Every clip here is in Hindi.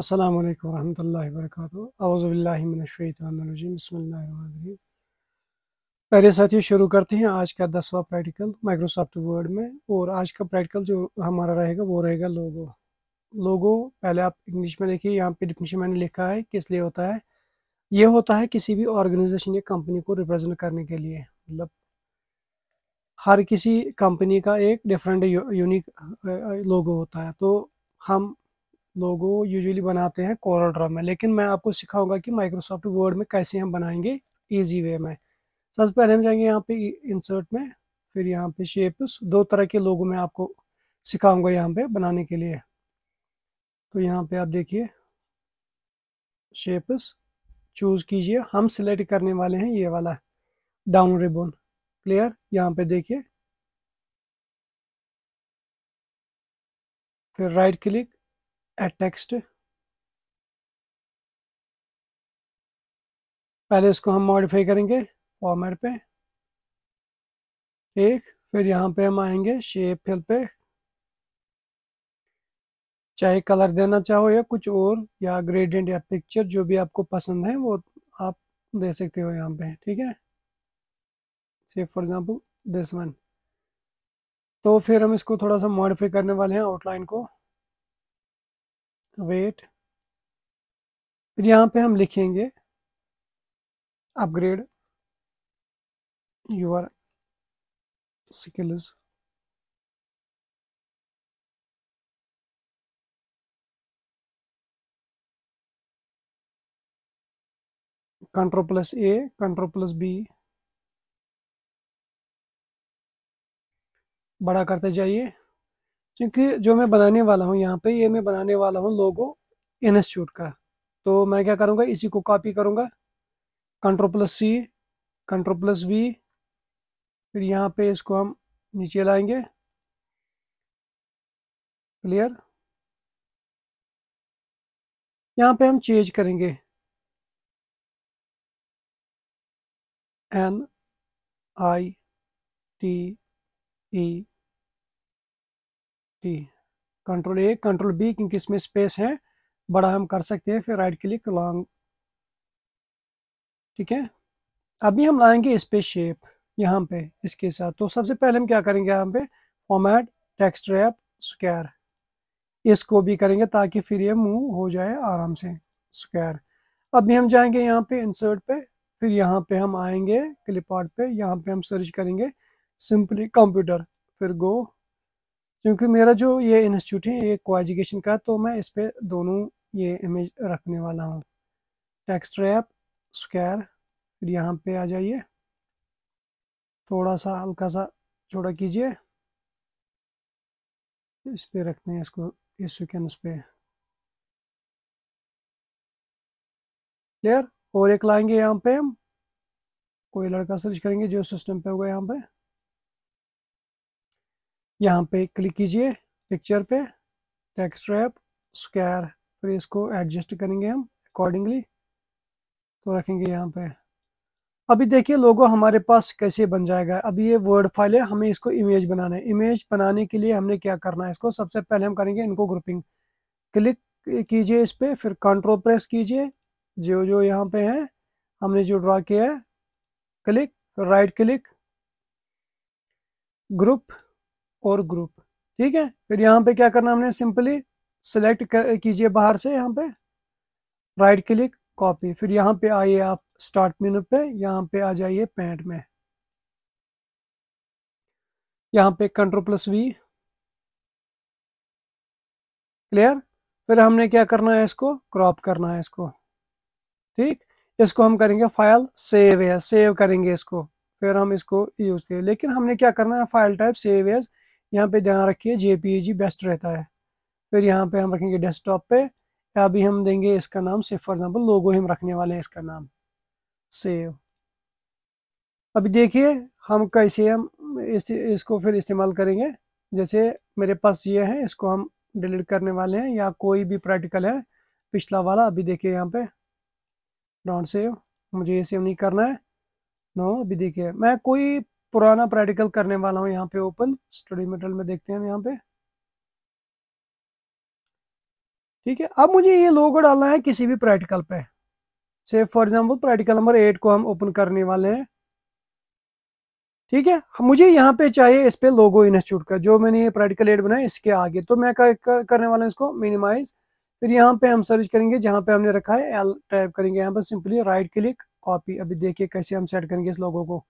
अस्सलाम वालेकुम रहमतुल्लाहि व बरकातुहू अऊज़ु बिल्लाहि मिनश शैतानिर रजीम बिस्मिल्लाहिर्रहमानिर्रहीम पहले साथियों शुरू करते हैं आज का दसवा प्रैक्टिकल माइक्रोसॉफ्ट वर्ड में और आज का प्रैक्टिकल जो हमारा रहेगा वो रहेगा लोगो लोगो पहले आप इंग्लिश में देखिए यहाँ पे डिफिनेशन मैंने लिखा है किस लिए होता है ये होता है किसी भी ऑर्गेनाइजेशन या कंपनी को रिप्रेजेंट करने के लिए मतलब हर किसी कंपनी का एक डिफरेंट यूनिक लोगो होता है तो हम लोगो यूजुअली बनाते हैं कोरल ड्रॉ में लेकिन मैं आपको सिखाऊंगा कि माइक्रोसॉफ्ट वर्ड में कैसे हम बनाएंगे ईजी वे में सबसे पहले हम जाएंगे यहाँ पे इंसर्ट में फिर यहाँ पे शेप्स दो तरह के लोगों में आपको सिखाऊंगा यहाँ पे बनाने के लिए तो यहाँ पे आप देखिए शेप्स चूज कीजिए हम सिलेक्ट करने वाले हैं ये वाला डाउन रिबोन क्लियर यहाँ पे देखिए फिर राइट क्लिक टेक्स्ट पहले इसको हम मॉडिफाई करेंगे फॉर्मेट पे ठीक फिर यहाँ पे हम आएंगे शेप फिल पे चाहे कलर देना चाहो या कुछ और या ग्रेडियंट या पिक्चर जो भी आपको पसंद है वो आप दे सकते हो यहाँ पे ठीक है से फॉर एग्जांपल दिस वन तो फिर हम इसको थोड़ा सा मॉडिफाई करने वाले हैं आउटलाइन को वेट फिर यहां पे हम लिखेंगे upgrade your skills control plus A control plus B बड़ा करते जाइए क्योंकि जो मैं बनाने वाला हूँ यहाँ पे ये मैं बनाने वाला हूँ लोगो इंस्टीट्यूट का तो मैं क्या करूँगा इसी को कॉपी करूँगा control plus C control plus V फिर यहाँ पे इसको हम नीचे लाएंगे क्लियर यहाँ पे हम चेंज करेंगे N I T E T control A control B क्योंकि इसमें स्पेस है बड़ा हम कर सकते हैं फिर राइट क्लिक लॉन्ग ठीक है अभी हम लाएंगे इस पे शेप यहाँ पे इसके साथ तो सबसे पहले हम क्या करेंगे यहाँ पे फॉर्मेट टेक्स्ट रैप स्क्वायर इसको भी करेंगे ताकि फिर ये मूव हो जाए आराम से स्क्वायर अभी हम जाएंगे यहाँ पे इंसर्ट पे फिर यहाँ पे हम आएंगे क्लिप पे यहाँ पे हम सर्च करेंगे सिंपली कंप्यूटर फिर गो क्योंकि मेरा जो ये इंस्टीट्यूट है ये को एजुकेशन का तो मैं इस पर दोनों ये इमेज रखने वाला हूँ टेक्स्ट रैप स्क्वायर फिर यहाँ पे आ जाइए थोड़ा सा हल्का सा छोटा कीजिए इस पर रखते हैं इसको इस सिक्वेंस पे क्लियर और एक लाएंगे यहाँ पे हम कोई लड़का सर्च करेंगे जो सिस्टम पे होगा यहाँ पे यहाँ पे क्लिक कीजिए पिक्चर पे टेक्स्ट रैप स्क्वायर फिर इसको एडजस्ट करेंगे हम अकॉर्डिंगली तो रखेंगे यहाँ पे अभी देखिए लोगो हमारे पास कैसे बन जाएगा अभी ये वर्ड फाइल है हमें इसको इमेज बनाना है इमेज बनाने के लिए हमने क्या करना है इसको सबसे पहले हम करेंगे इनको ग्रुपिंग क्लिक कीजिए इस पर फिर कंट्रोल प्रेस कीजिए जो जो यहाँ पे है हमने जो ड्रा किया है क्लिक राइट क्लिक ग्रुप और ग्रुप ठीक है फिर यहाँ पे क्या करना हमने सिंपली सिलेक्ट कीजिए बाहर से यहाँ पे राइट क्लिक कॉपी फिर यहाँ पे आइए आप स्टार्ट मेनू पे यहाँ पे आ जाइए पैंट में यहाँ पे कंट्रोल प्लस वी क्लियर फिर हमने क्या करना है इसको क्रॉप करना है इसको ठीक इसको हम करेंगे फाइल सेव है सेव करेंगे इसको फिर हम इसको यूज करें लेकिन हमने क्या करना है फाइल टाइप सेव एज यहाँ पे ध्यान रखिए e जे बेस्ट रहता है फिर यहाँ पे हम रखेंगे डेस्कटॉप पे या अभी हम देंगे इसका नाम से फॉर एग्जाम्पल लोगो हम रखने वाले हैं इसका नाम सेव अभी देखिए हम कैसे हम इस इसको फिर इस्तेमाल करेंगे जैसे मेरे पास ये है इसको हम डिलीट करने वाले हैं या कोई भी प्रैक्टिकल है पिछला वाला अभी देखिए यहाँ पे डॉन्ट सेव मुझे ये सेव नहीं करना है नो अभी देखिए मैं कोई पुराना प्रैक्टिकल करने वाला हूँ यहाँ पे ओपन स्टडी मेटेरियल में देखते हैं यहाँ पे ठीक है अब मुझे ये लोगो डालना है किसी भी प्रैक्टिकल पे से for example practical number eight को हम ओपन करने वाले हैं ठीक है मुझे यहाँ पे चाहिए इस पे लोगो इंस्टीट्यूट का जो मैंने ये प्रैक्टिकल एट बनाया इसके आगे तो मैं कर, करने वाला हूँ इसको मिनिमाइज फिर यहाँ पे हम सर्च करेंगे जहाँ पे हमने रखा है एल टाइप करेंगे यहाँ पर सिंपली राइट क्लिक कॉपी अभी देखिए कैसे हम सेट करेंगे इस लोगों को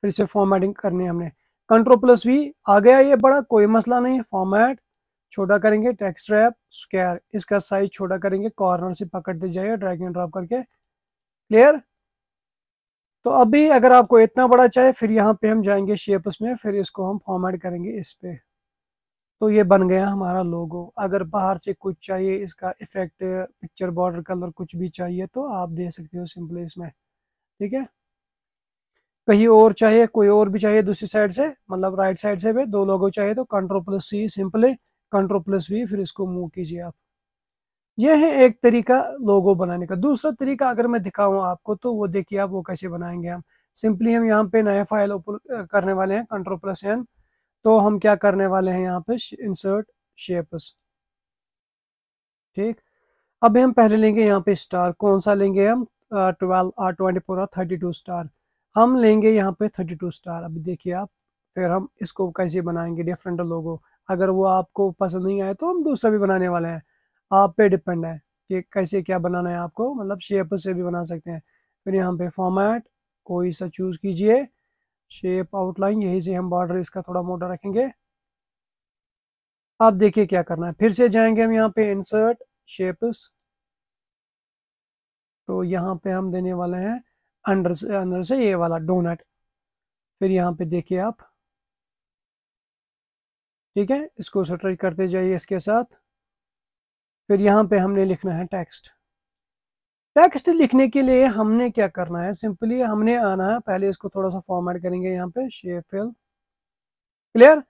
फिर इसे फॉर्मेटिंग करनी है हमने कंट्रोल प्लस वी आ गया ये बड़ा कोई मसला नहीं फॉर्मेट छोटा करेंगे टेक्स्ट रैप स्क्वायर इसका साइज छोटा करेंगे कॉर्नर से पकड़ते जाइए ड्रैग एंड ड्रॉप करके क्लियर तो अभी अगर आपको इतना बड़ा चाहिए फिर यहाँ पे हम जाएंगे शेप्स में फिर इसको हम फॉर्मेट करेंगे इस पे तो ये बन गया हमारा लोगो अगर बाहर से कुछ चाहिए इसका इफेक्ट पिक्चर बॉर्डर कलर कुछ भी चाहिए तो आप दे सकते हो सिंपली इसमें ठीक है कहीं और चाहिए कोई और भी चाहिए दूसरी साइड से मतलब राइट साइड से भी दो लोगों चाहिए तो control plus C simply control plus V फिर इसको मूव कीजिए आप यह है एक तरीका लोगो बनाने का दूसरा तरीका अगर मैं दिखाऊं आपको तो वो देखिए आप वो कैसे बनाएंगे हम सिंपली हम यहाँ पे नया फाइल ओपन करने वाले हैं कंट्रोल प्लस एन तो हम क्या करने वाले हैं यहाँ पे इंसर्ट शेप्स ठीक अब हम पहले लेंगे यहाँ पे स्टार कौन सा लेंगे हम ट्वेल्व ट्वेंटी फोर और थर्टी टू स्टार हम लेंगे यहाँ पे 32 स्टार अभी देखिए आप फिर हम इसको कैसे बनाएंगे डिफरेंट लोगो अगर वो आपको पसंद नहीं आए तो हम दूसरा भी बनाने वाले हैं आप पे डिपेंड है कि कैसे क्या बनाना है आपको मतलब शेप से भी बना सकते हैं फिर यहाँ पे फॉर्मेट कोई सा चूज़ कीजिए शेप आउटलाइन यही से हम बॉर्डर इसका थोड़ा मोटा रखेंगे आप देखिए क्या करना है फिर से जाएंगे हम यहाँ पे इंसर्ट शेप्स तो यहाँ पे हम देने वाले हैं अंडर से अंदर से ये वाला डोनट फिर यहाँ पे देखिए आप ठीक है इसको स्ट्रेच करते जाइए इसके साथ फिर यहाँ पे हमने लिखना है टेक्स्ट टेक्स्ट लिखने के लिए हमने क्या करना है सिंपली हमने आना है पहले इसको थोड़ा सा फॉर्मेट करेंगे यहाँ पे शेप फिल क्लियर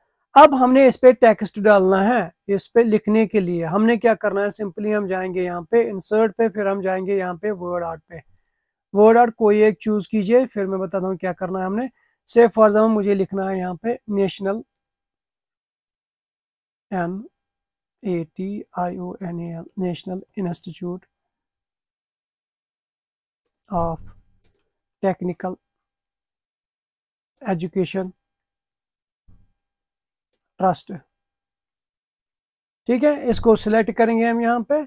अब हमने इस पे टेक्स्ट डालना है इस पे लिखने के लिए हमने क्या करना है सिंपली हम जाएंगे यहाँ पे इंसर्ट पे फिर हम जाएंगे यहाँ पे वर्ड आर्ट पे वर्ड आर्ट कोई एक चूज कीजिए फिर मैं बताता हूँ क्या करना है हमने से फॉर एग्जाम्पल मुझे लिखना है यहाँ पे national N A T I O N L national institute of technical education trust ठीक है इसको सिलेक्ट करेंगे हम यहाँ पे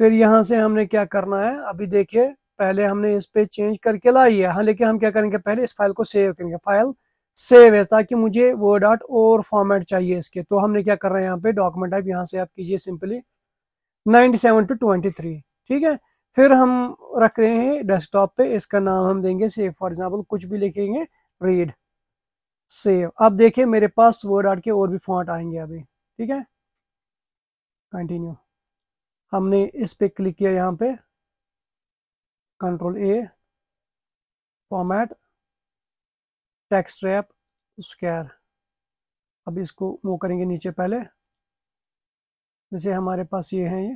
फिर यहां से हमने क्या करना है अभी देखिए पहले हमने इस पे चेंज करके लाई है हाँ लेकिन हम क्या करेंगे पहले इस फाइल को सेव करेंगे फाइल सेव है ताकि मुझे वो डॉट और फॉर्मेट चाहिए इसके तो हमने क्या कर रहे हैं यहाँ पे डॉक्यूमेंट टाइप यहाँ से आप कीजिए सिंपली 97 टू थ्री ठीक है फिर हम रख रहे हैं डेस्कटॉप पे इसका नाम हम देंगे सेव फॉर एग्जाम्पल कुछ भी लिखेंगे रीड सेव अब देखिए मेरे पास वर्ड आर्ट के और भी फॉन्ट आएंगे अभी ठीक है कंटिन्यू हमने इस पे क्लिक किया यहाँ पे control A format Text wrap square अब इसको मूव करेंगे नीचे पहले जैसे हमारे पास ये हैं ये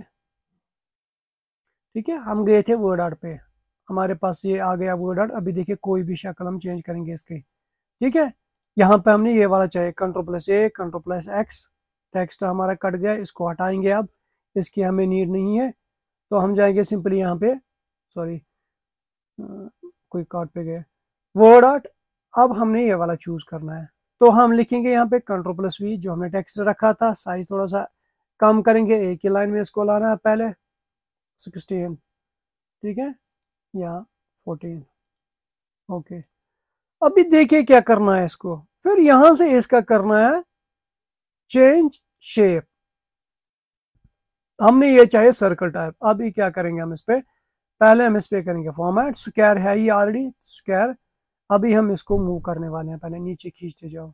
ठीक है हम गए थे वर्ड आर्ट पे हमारे पास ये आ गया वर्ड आर्ट अभी देखिए कोई भी शक्ल हम चेंज करेंगे इसकी ठीक है यहाँ पे हमने ये वाला चाहिए control plus A control plus X text हमारा कट गया इसको हटाएंगे अब इसकी हमें नीड नहीं है तो हम जाएंगे सिंपली यहाँ पे सॉरी कोई कार्ड पे गए वर्ड आर्ट अब हमने ये वाला चूज करना है तो हम लिखेंगे यहाँ पे कंट्रोल प्लस वी जो हमने टेक्स्ट रखा था साइज थोड़ा सा कम करेंगे एक ही लाइन में इसको लाना है पहले सिक्सटीन ठीक है या फोर्टीन ओके अभी देखिए क्या करना है इसको फिर यहां से इसका करना है चेंज शेप हमने ये चाहिए सर्कल टाइप अभी क्या करेंगे हम इस पर पहले हम इस पे करेंगे फॉर्मेट स्क्वायर है ये ऑलरेडी स्क्वायर अभी हम इसको मूव करने वाले हैं पहले नीचे खींचते जाओ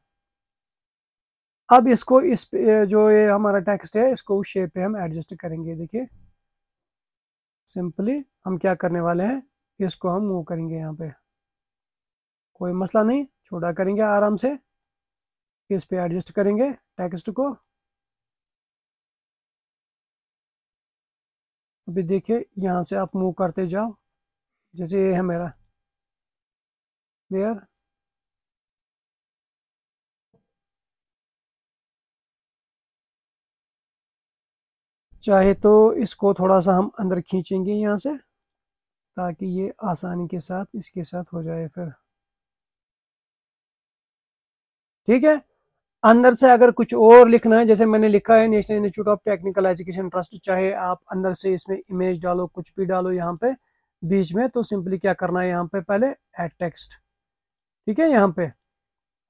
अब इसको इस पे जो ये हमारा टेक्स्ट है इसको उस शेप पे हम एडजस्ट करेंगे देखिए सिंपली हम क्या करने वाले हैं इसको हम मूव करेंगे यहाँ पे कोई मसला नहीं छोटा करेंगे आराम से इस पे एडजस्ट करेंगे टेक्स्ट को अभी देखिए यहाँ से आप मूव करते जाओ जैसे ये है मेरा क्लियर चाहे तो इसको थोड़ा सा हम अंदर खींचेंगे यहाँ से ताकि ये आसानी के साथ इसके साथ हो जाए फिर ठीक है अंदर से अगर कुछ और लिखना है जैसे मैंने लिखा है national institute of technical education trust चाहे आप अंदर से इसमें इमेज डालो कुछ भी डालो यहाँ पे बीच में तो सिंपली क्या करना है यहाँ पे पहले एड टेक्स्ट ठीक है यहाँ पे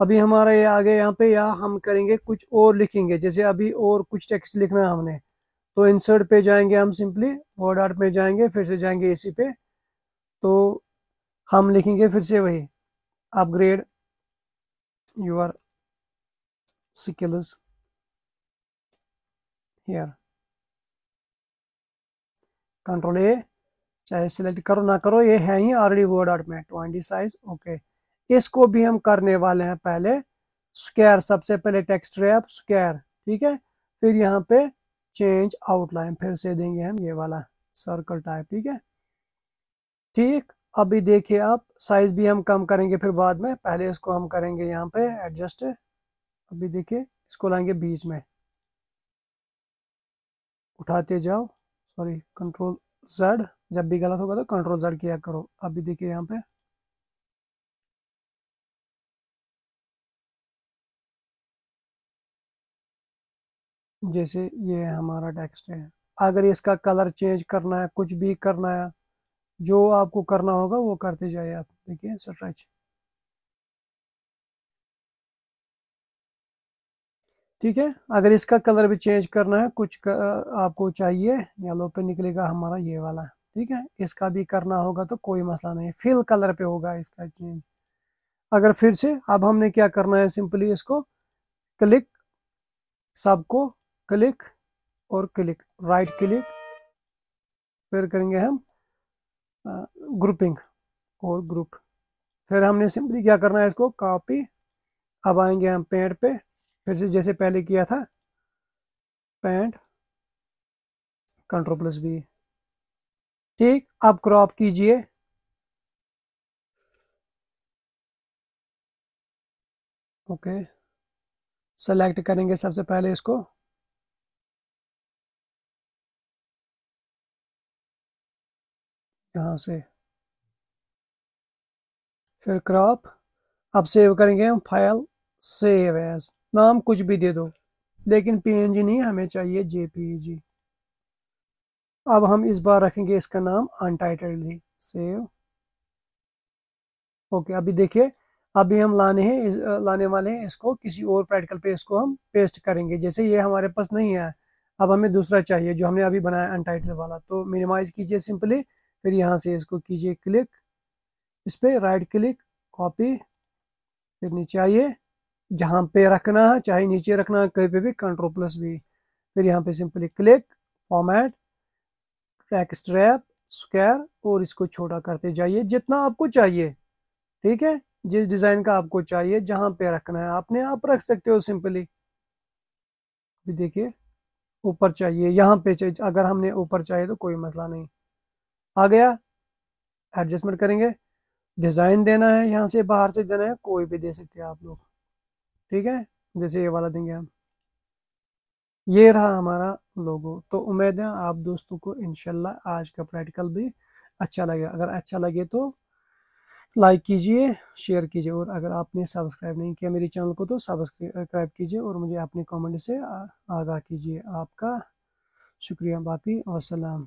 अभी हमारा ये आगे यहाँ पे या हम करेंगे कुछ और लिखेंगे जैसे अभी और कुछ टेक्स्ट लिखना है हमने तो इंसर्ट पे जाएंगे हम सिंपली वर्ड आर्ट पे जाएंगे फिर से जाएंगे इसी पे तो हम लिखेंगे फिर से वही upgrade your scales here control A चाहे सिलेक्ट करो ना करो ये है ही ऑलरेडी वर्ड डॉट में ट्वेंटी साइज ओके इसको भी हम करने वाले हैं पहले स्क्वायर सबसे पहले टेक्स्ट रैप स्क्वायर ठीक है फिर यहाँ पे चेंज आउटलाइन फिर से देंगे हम ये वाला सर्कल टाइप ठीक है ठीक अभी देखिए आप साइज भी हम कम करेंगे फिर बाद में पहले इसको हम करेंगे यहाँ पे एडजस्ट अभी देखिए इसको लाएंगे बीच में उठाते जाओ सॉरी कंट्रोल जेड जब भी गलत होगा तो कंट्रोल जेड किया करो अभी देखिए यहाँ पे जैसे ये हमारा टेक्स्ट है अगर इसका कलर चेंज करना है कुछ भी करना है जो आपको करना होगा वो करते जाइए आप देखिए स्ट्रेच ठीक है अगर इसका कलर भी चेंज करना है कुछ आपको चाहिए येलो पे निकलेगा हमारा ये वाला ठीक है इसका भी करना होगा तो कोई मसला नहीं फिल कलर पे होगा इसका चेंज अगर फिर से अब हमने क्या करना है सिंपली इसको क्लिक सबको क्लिक और क्लिक राइट क्लिक फिर करेंगे हम ग्रुपिंग और ग्रुप फिर हमने सिंपली क्या करना है इसको कॉपी अब आएंगे हम पेड़ पे फिर से जैसे पहले किया था पैंट कंट्रोल प्लस बी ठीक अब क्रॉप कीजिए ओके सेलेक्ट करेंगे सबसे पहले इसको यहाँ से फिर क्रॉप अब सेव करेंगे हम फाइल सेव एज नाम कुछ भी दे दो लेकिन पीएनजी नहीं हमें चाहिए जी e अब हम इस बार रखेंगे इसका नाम अनटाइटल्डली सेव ओके अभी देखिए अभी हम लाने हैं लाने वाले हैं इसको किसी और प्रैक्टिकल पे इसको हम पेस्ट करेंगे जैसे ये हमारे पास नहीं है अब हमें दूसरा चाहिए जो हमने अभी बनाया अनटाइटल वाला तो मिनिमाइज कीजिए सिंपली फिर यहाँ से इसको कीजिए क्लिक इस पर राइट क्लिक कॉपी फिर नीचे आइए जहां पे रखना है चाहे नीचे रखना है कहीं पे भी कंट्रोल प्लस भी फिर यहाँ पे सिंपली क्लिक फॉर्मेट ट्रैक स्ट्रैप स्क्वायर और इसको छोटा करते जाइए जितना आपको चाहिए ठीक है जिस डिज़ाइन का आपको चाहिए जहां पे रखना है आपने आप रख सकते हो सिंपली देखिए ऊपर चाहिए यहाँ पे चाहिए अगर हमने ऊपर चाहिए तो कोई मसला नहीं आ गया एडजस्टमेंट करेंगे डिज़ाइन देना है यहाँ से बाहर से देना है कोई भी दे सकते हैं आप लोग ठीक है जैसे ये वाला देंगे हम ये रहा हमारा लोगो तो उम्मीद है आप दोस्तों को इनशाला आज का प्रैक्टिकल भी अच्छा लगे अगर अच्छा लगे तो लाइक कीजिए शेयर कीजिए और अगर आपने सब्सक्राइब नहीं किया मेरे चैनल को तो सब्सक्राइब कीजिए और मुझे अपने कमेंट से आगाह कीजिए आपका शुक्रिया बाकी वसलाम